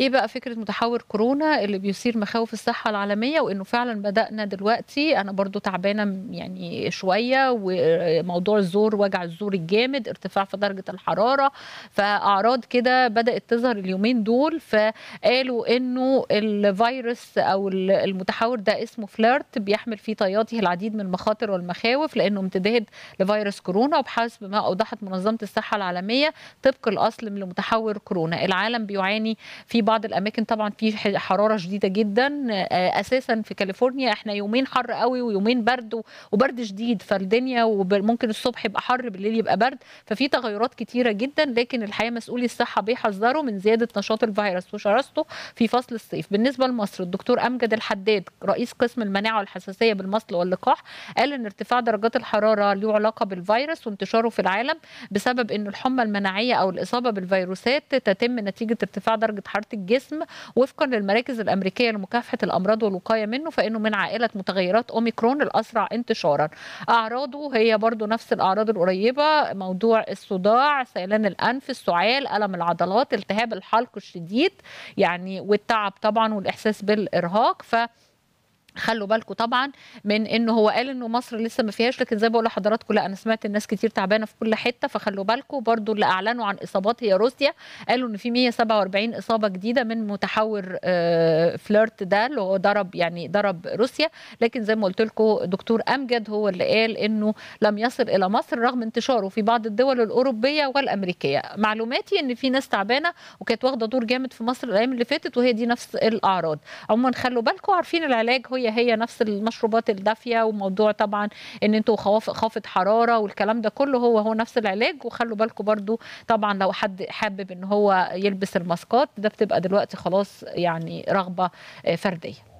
ايه بقى فكره متحور كورونا اللي بيثير مخاوف الصحه العالميه وانه فعلا بدانا دلوقتي انا برضو تعبانه يعني شويه وموضوع الزور وجع الزور الجامد ارتفاع في درجه الحراره فاعراض كده بدات تظهر اليومين دول فقالوا انه الفيروس او المتحور ده اسمه فلرت بيحمل في طياته العديد من المخاطر والمخاوف لانه امتداد لفيروس كورونا وبحسب ما اوضحت منظمه الصحه العالميه طبق الاصل من المتحور كورونا العالم بيعاني في في بعض الاماكن طبعا في حراره شديده جدا آه، اساسا في كاليفورنيا احنا يومين حر قوي ويومين برد وبرد شديد فالدنيا وممكن الصبح يبقى حر بالليل يبقى برد ففي تغيرات كتيره جدا لكن الحقيقه مسؤولي الصحه بيحذروا من زياده نشاط الفيروس وشراسته في فصل الصيف بالنسبه لمصر الدكتور امجد الحداد رئيس قسم المناعه والحساسيه بالمصل واللقاح قال ان ارتفاع درجات الحراره له علاقه بالفيروس وانتشاره في العالم بسبب ان الحمى المناعيه او الاصابه بالفيروسات تتم نتيجه ارتفاع درجه حراره الجسم وفقا للمراكز الامريكيه لمكافحه الامراض والوقايه منه فانه من عائله متغيرات اوميكرون الاسرع انتشارا اعراضه هي برضو نفس الاعراض القريبه موضوع الصداع سيلان الانف السعال الم العضلات التهاب الحلق الشديد يعني والتعب طبعا والاحساس بالارهاق ف خلوا بالكم طبعا من انه هو قال انه مصر لسه ما فيهاش لكن زي ما بقول لحضراتكم لا انا سمعت الناس كتير تعبانه في كل حته فخلوا بالكم برضو اللي اعلنوا عن اصابات هي روسيا قالوا ان في 147 اصابه جديده من متحور آه، فلرت ده اللي هو ضرب يعني ضرب روسيا لكن زي ما قلت لكم دكتور امجد هو اللي قال انه لم يصل الى مصر رغم انتشاره في بعض الدول الاوروبيه والامريكيه معلوماتي ان في ناس تعبانه وكانت واخده دور جامد في مصر الايام اللي فاتت وهي دي نفس الاعراض عموما خلوا بالكم عارفين العلاج هو شويه هي نفس المشروبات الدافيه وموضوع طبعا ان انتوا خافض حراره والكلام ده كله هو هو نفس العلاج وخلوا بالكم برضو طبعا لو حد حابب ان هو يلبس الماسكات ده بتبقى دلوقتي خلاص يعني رغبه فرديه